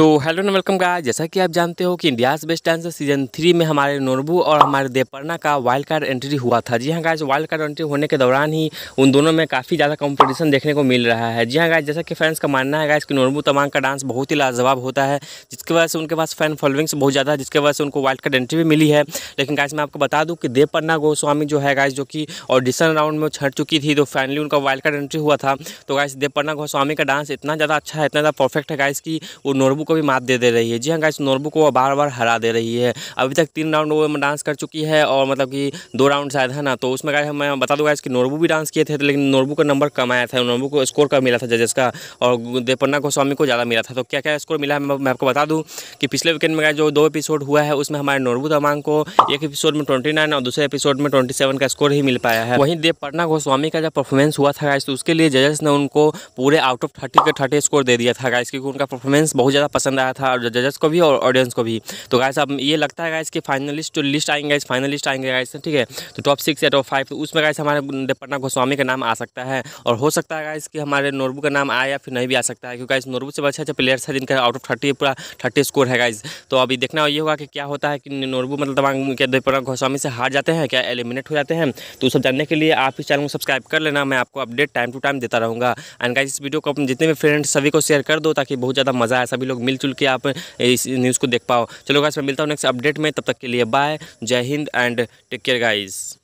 तो hello and welcome का जैसा कि आप जानते हो कि India's best dancer season three में हमारे नोरबू और हमारे देवपर्णा का वाइल्ड कार्ड एंट्री हुआ था जी हाँ गाइज वाइल्ड कार्ड एंट्री होने के दौरान ही उन दोनों में काफ़ी ज़्यादा कंपटीशन देखने को मिल रहा है जी हाँ गाय जैसा कि फैंस का मानना है गाइस कि नोरबू तमांग का डांस बहुत ही लाजवाब होता है जिसकी वजह से उनके पास फैन फॉलोइंग्स बहुत ज़्यादा है जिसकी वजह से उनको वाइल्ड कार्ड एंट्री भी मिली है लेकिन गाइज मैं आपको बता दूँ कि देवपर्णा गोस्वामी जो है गाइज जो कि ऑडिशन राउंड में छट चुकी थी तो फाइनली उनका वाइल्ड कार्ड एंट्री हुआ था तो गाइज देवपर्णा गोस्वामी का डांस इतना ज़्यादा अच्छा है इतना ज़्यादा परफेक्ट है गाइस कि वो नोरबू को भी मात दे दे रही है जी हाँ गाइस नोरबू को बार बार हरा दे रही है अभी तक तीन राउंड वो डांस कर चुकी है और मतलब कि दो राउंड शायद है ना तो उसमें गाइस मैं बता दूँगा इसकी नोरबू भी डांस किए थे लेकिन नोरबू का नंबर कम आया था नोरबू को स्कोर कम मिला था जजेस का और देवपन्ना गोस्वामी को ज़्यादा मिला था तो क्या क्या स्कोर मिला है मैं आपको बता दूँ कि पिछले वीकेंड में जो दो एपिसोड हुआ है उसमें हमारे नोरबू तमांग को एक एपिसोड में ट्वेंटी नाइन और दूसरे एपिसोड में ट्वेंटी सेवन का स्कोर ही मिल पाया है वहीं देवपन्ना गोस्वामी का जब परफॉर्मेंस हुआ था गाइस तो उसके लिए जजेस ने उनको पूरे आउट ऑफ थर्टी के थर्टी स्कोर दे दिया था गाइस क्योंकि उनका परफॉर्मेंस बहुत ज़्यादा पसंद आया था और जजेस को भी और ऑडियंस को भी तो गाय साहब ये लगता है गाइस कि फाइनलिस्ट जो लिस्ट आएंगे इस फाइनलिस्ट आएंगे गाइस ठीक है तो टॉप सिक्स या टॉप फाइव उसमें से हमारे देवपटना गोस्वामी का नाम आ सकता है और हो सकता है गाइस कि हमारे नोरबू का नाम आए या फिर नहीं भी आ सकता है क्योंकि गाइस नोरबू से अच्छे अच्छे प्लेयर्स है जिनका आउट ऑफ थर्टी पूरा थर्टी स्कोर है गाइस तो अभी देखना ये होगा कि क्या होता है कि नोरबू मतलब क्या देवपटना गोस्वामी से हार जाते हैं क्या एलिमिनेट हो जाते हैं तो सब जानने के लिए आप इस चैनल को सब्सक्राइब कर लेना मैं आपको अपडेट टाइम टू टाइम देता रहूँगा एंड गाइस इस वीडियो को अपने जितने भी फ्रेंड्स सभी को शेयर कर दो ताकि बहुत ज़्यादा मज़ा आए सभी लोग मिलजुल के आप इस न्यूज़ को देख पाओ चलो गाइस मैं मिलता हूँ नेक्स्ट अपडेट में तब तक के लिए बाय जय हिंद एंड टेक केयर गाइज़